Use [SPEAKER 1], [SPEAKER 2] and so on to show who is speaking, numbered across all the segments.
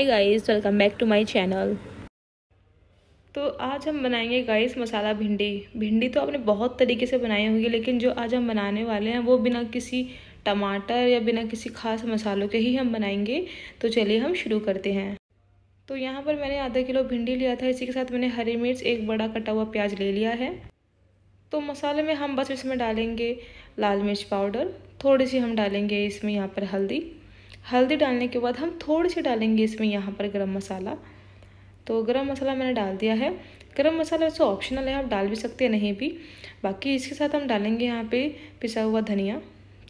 [SPEAKER 1] hi guys welcome back to my channel तो आज हम बनाएंगे गाइस मसाला भिंडी भिंडी तो आपने बहुत तरीके से बनाई होगी लेकिन जो आज हम बनाने वाले हैं वो बिना किसी टमाटर या बिना किसी खास मसालों के ही हम बनाएंगे तो चलिए हम शुरू करते हैं तो यहाँ पर मैंने आधा किलो भिंडी लिया था इसी के साथ मैंने हरी मिर्च एक बड़ा कटा हुआ प्याज ले लिया है तो मसाले में हम बस इसमें डालेंगे लाल मिर्च पाउडर थोड़ी सी हम डालेंगे इसमें यहाँ पर हल्दी हल्दी डालने के बाद हम थोड़ी सी डालेंगे इसमें यहाँ पर गरम मसाला तो गरम मसाला मैंने डाल दिया है गरम मसाला वैसे ऑप्शनल है आप डाल भी सकते हैं नहीं भी बाकी इसके साथ हम डालेंगे यहाँ पे पिसा हुआ धनिया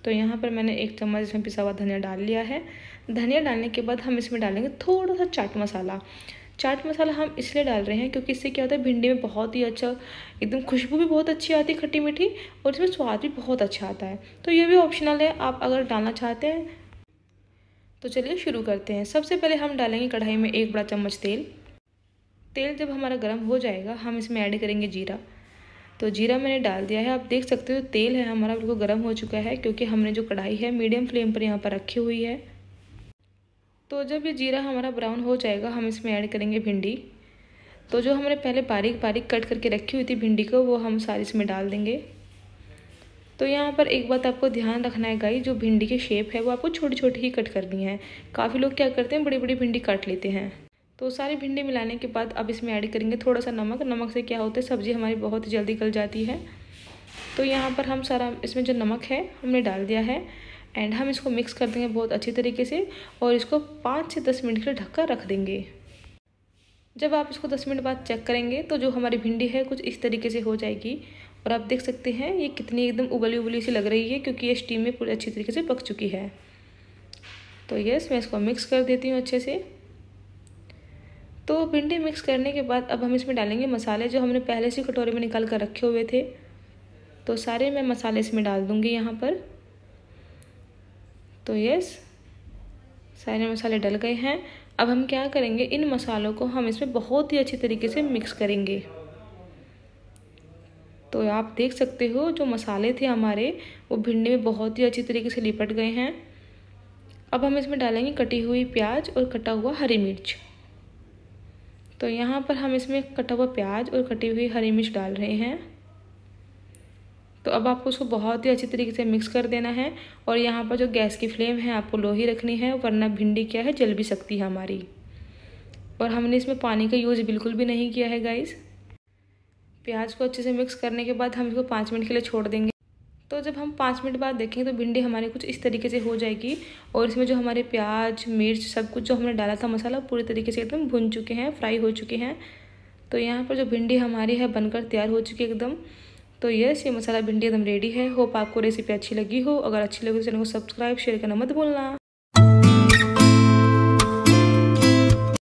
[SPEAKER 1] तो यहाँ पर मैंने एक चम्मच इसमें पिसा हुआ धनिया डाल लिया है धनिया डालने के बाद हम इसमें डालेंगे थोड़ा सा चाट मसाला चाट मसाला हम इसलिए डाल रहे हैं क्योंकि इससे क्या होता है भिंडी में बहुत ही अच्छा एकदम खुशबू भी बहुत अच्छी आती है खट्टी मीठी और इसमें स्वाद भी बहुत अच्छा आता है तो ये भी ऑप्शनल है आप अगर डालना चाहते हैं तो चलिए शुरू करते हैं सबसे पहले हम डालेंगे कढ़ाई में एक बड़ा चम्मच तेल तेल जब हमारा गर्म हो जाएगा हम इसमें ऐड करेंगे जीरा तो जीरा मैंने डाल दिया है आप देख सकते हो तेल है हमारा बिल्कुल गर्म हो चुका है क्योंकि हमने जो कढ़ाई है मीडियम फ्लेम पर यहाँ पर रखी हुई है तो जब ये जीरा हमारा ब्राउन हो जाएगा हम इसमें ऐड करेंगे भिंडी तो जो हमने पहले बारीक बारीक कट करके रखी हुई थी भिंडी को वो हम सारी इसमें डाल देंगे तो यहाँ पर एक बात आपको ध्यान रखना है गाई जो भिंडी की शेप है वो आपको छोटी छोटी ही कट करनी है काफ़ी लोग क्या करते हैं बड़ी बड़ी भिंडी काट लेते हैं तो सारी भिंडी मिलाने के बाद अब इसमें ऐड करेंगे थोड़ा सा नमक नमक से क्या होता है सब्ज़ी हमारी बहुत जल्दी गल जाती है तो यहाँ पर हम सारा इसमें जो नमक है हमने डाल दिया है एंड हम इसको मिक्स कर देंगे बहुत अच्छी तरीके से और इसको पाँच से दस मिनट के लिए ढककर रख देंगे जब आप इसको दस मिनट बाद चेक करेंगे तो जो हमारी भिंडी है कुछ इस तरीके से हो जाएगी और आप देख सकते हैं ये कितनी एकदम उबली उबली सी लग रही है क्योंकि ये स्टीम में पूरी अच्छी तरीके से पक चुकी है तो यस मैं इसको मिक्स कर देती हूँ अच्छे से तो भिंडी मिक्स करने के बाद अब हम इसमें डालेंगे मसाले जो हमने पहले से कटोरे में निकाल कर रखे हुए थे तो सारे मैं मसाले इसमें डाल दूँगी यहाँ पर तो यस सारे मसाले डल गए हैं अब हम क्या करेंगे इन मसालों को हम इसमें बहुत ही अच्छे तरीके से मिक्स करेंगे तो आप देख सकते हो जो मसाले थे हमारे वो भिंडी में बहुत ही अच्छी तरीके से लिपट गए हैं अब हम इसमें डालेंगे कटी हुई प्याज और कटा हुआ हरी मिर्च तो यहाँ पर हम इसमें कटा हुआ प्याज और कटी हुई हरी मिर्च डाल रहे हैं तो अब आपको उसको बहुत ही अच्छी तरीके से मिक्स कर देना है और यहाँ पर जो गैस की फ्लेम है आपको लो ही रखनी है वरना भिंडी क्या है जल भी सकती है हमारी और हमने इसमें पानी का यूज़ बिल्कुल भी नहीं किया है गाइज़ प्याज को अच्छे से मिक्स करने के बाद हम इसको पाँच मिनट के लिए छोड़ देंगे तो जब हम पाँच मिनट बाद देखेंगे तो भिंडी हमारी कुछ इस तरीके से हो जाएगी और इसमें जो हमारे प्याज मिर्च सब कुछ जो हमने डाला था मसाला पूरी तरीके से एकदम भुन चुके हैं फ्राई हो चुके हैं तो यहाँ पर जो भिंडी हमारी है बनकर तैयार हो चुकी है एकदम तो यस ये मसाला भिंडी एकदम रेडी है होप आपको रेसिपी अच्छी लगी हो अगर अच्छी लगी तो चैनल को सब्सक्राइब शेयर करना मत भूलना